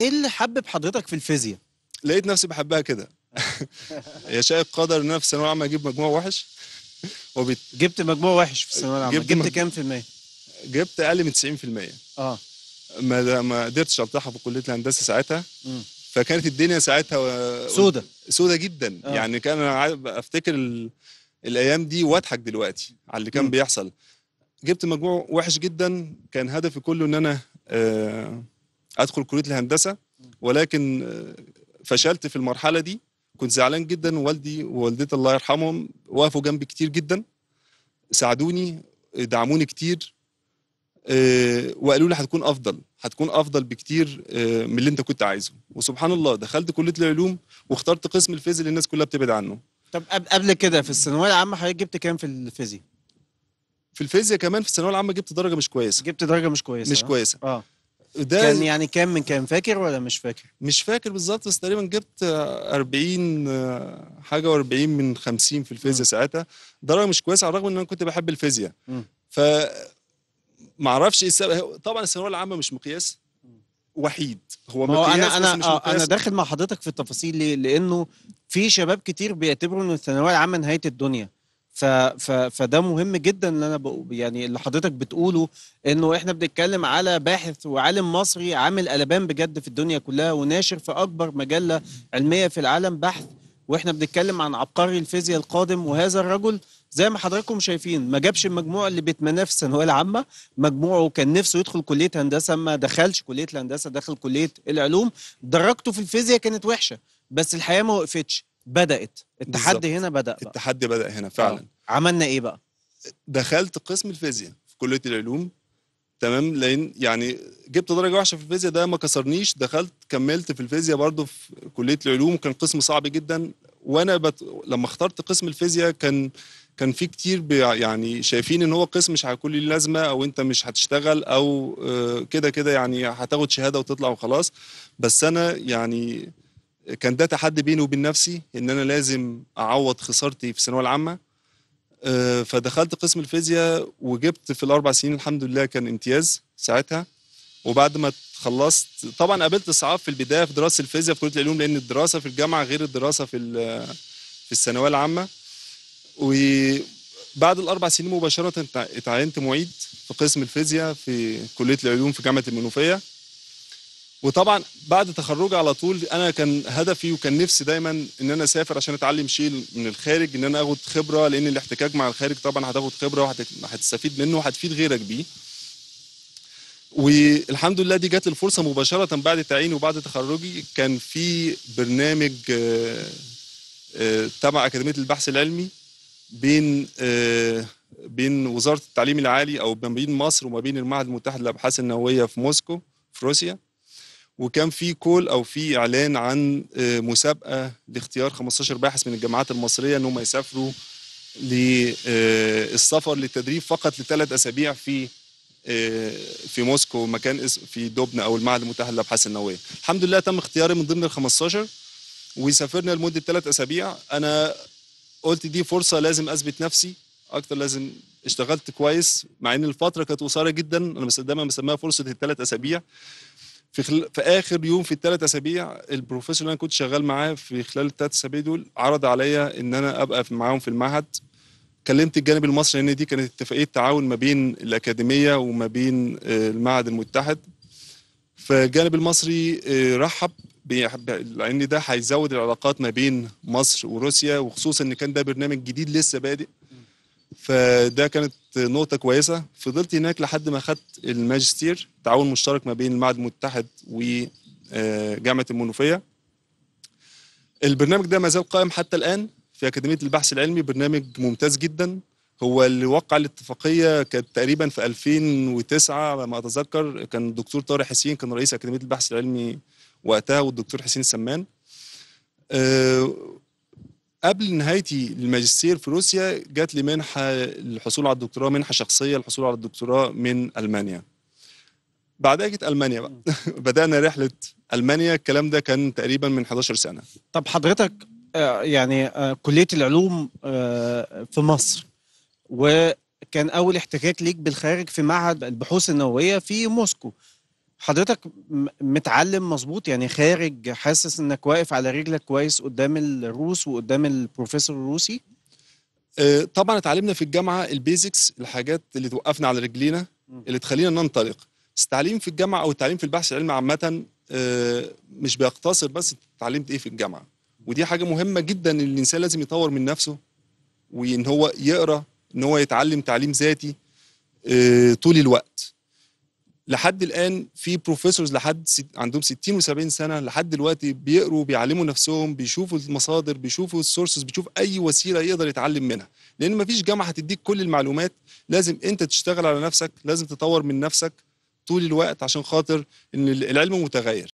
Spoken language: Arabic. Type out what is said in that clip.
ايه اللي حبب حضرتك في الفيزياء؟ لقيت نفسي بحبها كده يا شايف قدر ان انا في الثانويه العامه اجيب مجموع وحش وبت... جبت مجموع وحش في الثانويه العامه جبت, جبت مج... كام في المية؟ جبت اقل من 90% اه ما ما قدرتش التحق في كليه الهندسه ساعتها م. فكانت الدنيا ساعتها و... سودة سودة جدا آه. يعني كان انا افتكر ال... الايام دي واضحك دلوقتي على اللي كان م. بيحصل جبت مجموع وحش جدا كان هدفي كله ان انا آه ادخل كليه الهندسه ولكن آه، فشلت في المرحله دي كنت زعلان جدا والدي ووالدتي الله يرحمهم وقفوا جنبي كتير جدا ساعدوني دعموني كتير آه، وقالوا لي هتكون افضل هتكون افضل بكتير آه، من اللي انت كنت عايزه وسبحان الله دخلت كليه العلوم واخترت قسم الفيزياء اللي الناس كلها بتبعد عنه طب قبل كده في الثانويه العامه حضرتك جبت كام في الفيزياء في الفيزياء كمان في الثانويه العامه جبت درجه مش كويسه جبت درجه مش كويسه مش كويسه اه ده كان يعني كام من كام فاكر ولا مش فاكر؟ مش فاكر بالظبط بس تقريبا جبت 40 آه، حاجه و40 من 50 في الفيزياء ساعتها درجه مش كويسه على الرغم ان انا كنت بحب الفيزياء ف ما اعرفش ايه السبب طبعا الثانويه العامه مش مقياس وحيد هو مقياس انا انا مش مقياس. آه، انا داخل مع حضرتك في التفاصيل ليه؟ لانه في شباب كتير بيعتبروا ان الثانويه العامه نهايه الدنيا فده مهم جدا اللي انا يعني اللي حضرتك بتقوله انه احنا بنتكلم على باحث وعالم مصري عامل قلبان بجد في الدنيا كلها وناشر في اكبر مجله علميه في العالم بحث واحنا بنتكلم عن عبقري الفيزياء القادم وهذا الرجل زي ما حضراتكم شايفين ما جابش المجموع اللي بيتمناه في الثانويه العامه مجموعه كان نفسه يدخل كليه هندسه ما دخلش كليه الهندسه دخل كليه العلوم درجته في الفيزياء كانت وحشه بس الحياه ما وقفتش بدات التحدي هنا بدا بقى. التحدي بدا هنا فعلا أوه. عملنا ايه بقى دخلت قسم الفيزياء في كليه العلوم تمام لان يعني جبت درجه وحشه في الفيزياء ده ما كسرنيش دخلت كملت في الفيزياء برضه في كليه العلوم وكان قسم صعب جدا وانا بت... لما اخترت قسم الفيزياء كان كان في كتير بي... يعني شايفين ان هو قسم مش هيكون ليه لازمه او انت مش هتشتغل او آه، كده كده يعني هتاخد شهاده وتطلع وخلاص بس انا يعني كان ده تحدي بيني وبين نفسي ان انا لازم اعوض خسارتي في الثانويه العامه آه، فدخلت قسم الفيزياء وجبت في الاربع سنين الحمد لله كان امتياز ساعتها وبعد ما خلصت طبعا قابلت صعاب في البدايه في دراسه الفيزياء في كليه العلوم لان الدراسه في الجامعه غير الدراسه في في الثانويه العامه وبعد الاربع سنين مباشره اتعينت معيد في قسم الفيزياء في كليه العلوم في جامعه المنوفيه وطبعا بعد تخرجي على طول انا كان هدفي وكان نفسي دايما ان انا اسافر عشان اتعلم شيء من الخارج ان انا اخد خبره لان الاحتكاك مع الخارج طبعا هتاخد خبره وهتستفيد منه وهتفيد غيرك بيه والحمد لله دي جات الفرصه مباشره بعد تعييني وبعد تخرجي كان في برنامج آه، آه، تبع اكاديميه البحث العلمي بين آه، بين وزاره التعليم العالي او ما بين مصر وما بين المعهد المتحد للابحاث النوويه في موسكو في روسيا وكان في كول او في اعلان عن آه، مسابقه لاختيار 15 باحث من الجامعات المصريه ان هم يسافروا للسفر آه، للتدريب فقط لثلاث اسابيع في آه، في موسكو مكان في دوبنا او المعهد المتاح للابحاث النوويه الحمد لله تم اختياري من ضمن ال 15 وسافرنا لمده ثلاث اسابيع انا قلت دي فرصه لازم اثبت نفسي اكتر لازم اشتغلت كويس مع ان الفتره كانت قصيره جدا انا دايما بسميها فرصه الثلاث اسابيع في, خل... في اخر يوم في الثلاث اسابيع البروفيسور اللي انا كنت شغال معاه في خلال الثلاث اسابيع دول عرض عليا ان انا ابقى معاهم في المعهد كلمت الجانب المصري لان دي كانت اتفاقيه تعاون ما بين الاكاديميه وما بين آه، المعهد المتحد فالجانب المصري آه، رحب لان ده هيزود العلاقات ما بين مصر وروسيا وخصوصا ان كان ده برنامج جديد لسه بادئ فده كانت نقطة كويسة فضلت هناك لحد ما خدت الماجستير تعاون مشترك ما بين المعهد المتحد وجامعة آه، المنوفية البرنامج ده ما زال قائم حتى الآن في أكاديمية البحث العلمي برنامج ممتاز جدا هو اللي وقع الاتفاقية كانت تقريبا في 2009 ما أتذكر كان الدكتور طارق حسين كان رئيس أكاديمية البحث العلمي وقتها والدكتور حسين السمان آه، قبل نهايتي الماجستير في روسيا جات لي منحه للحصول على الدكتوراه منحه شخصيه للحصول على الدكتوراه من المانيا بعدها جت المانيا بقى بدانا رحله المانيا الكلام ده كان تقريبا من 11 سنه طب حضرتك آه، يعني آه، كليه العلوم آه، في مصر وكان اول احتكاك ليك بالخارج في معهد البحوث النوويه في موسكو حضرتك متعلم مظبوط يعني خارج حاسس انك واقف على رجلك كويس قدام الروس وقدام البروفيسور الروسي آه، طبعا اتعلمنا في الجامعه البيزكس الحاجات اللي توقفنا على رجلينا اللي تخلينا ننطلق بس التعليم في الجامعه او التعليم في البحث العلمي عامه آه، مش بيقتصر بس اتعلمت ايه في الجامعه ودي حاجه مهمه جدا ان الانسان لازم يطور من نفسه وان هو يقرا ان هو يتعلم تعليم ذاتي آه، طول الوقت لحد الان في بروفيسورز لحد ست عندهم 60 و70 سنه لحد دلوقتي بيقروا بيعلموا نفسهم بيشوفوا المصادر بيشوفوا السورسز بيشوف اي وسيله يقدر يتعلم منها لان مفيش جامعه هتديك كل المعلومات لازم انت تشتغل على نفسك لازم تطور من نفسك طول الوقت عشان خاطر ان العلم متغير